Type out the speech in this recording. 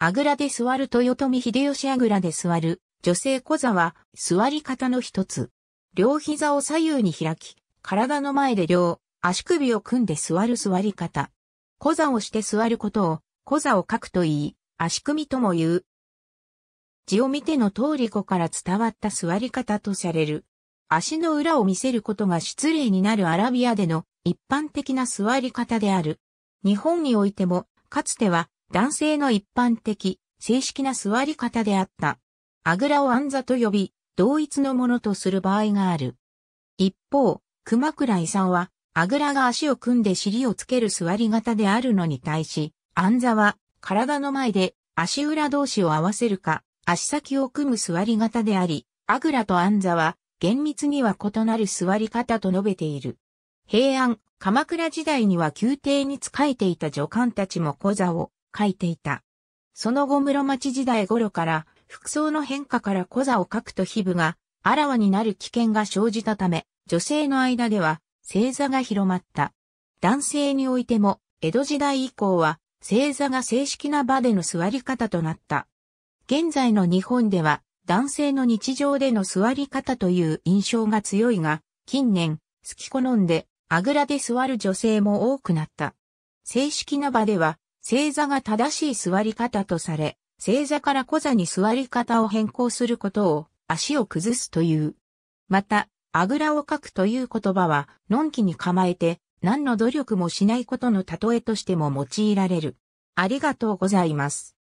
あぐらで座る豊臣秀吉あぐらで座る、女性小座は座り方の一つ。両膝を左右に開き、体の前で両足首を組んで座る座り方。小座をして座ることを、小座を書くといい、足首とも言う。字を見ての通り子から伝わった座り方とされる。足の裏を見せることが失礼になるアラビアでの一般的な座り方である。日本においても、かつては男性の一般的、正式な座り方であった。あぐらをあん座と呼び、同一のものとする場合がある。一方、熊倉遺産は、あぐらが足を組んで尻をつける座り方であるのに対し、あん座は、体の前で足裏同士を合わせるか、足先を組む座り方であり、あぐらとあん座は、厳密には異なる座り方と述べている。平安、鎌倉時代には宮廷に仕えていた女官たちも小座を書いていた。その後室町時代頃から服装の変化から小座を書くと皮膚があらわになる危険が生じたため、女性の間では星座が広まった。男性においても、江戸時代以降は星座が正式な場での座り方となった。現在の日本では男性の日常での座り方という印象が強いが、近年、好き好んで、あぐらで座る女性も多くなった。正式な場では、正座が正しい座り方とされ、正座から小座に座り方を変更することを足を崩すという。また、あぐらをかくという言葉は、のんきに構えて、何の努力もしないことの例えとしても用いられる。ありがとうございます。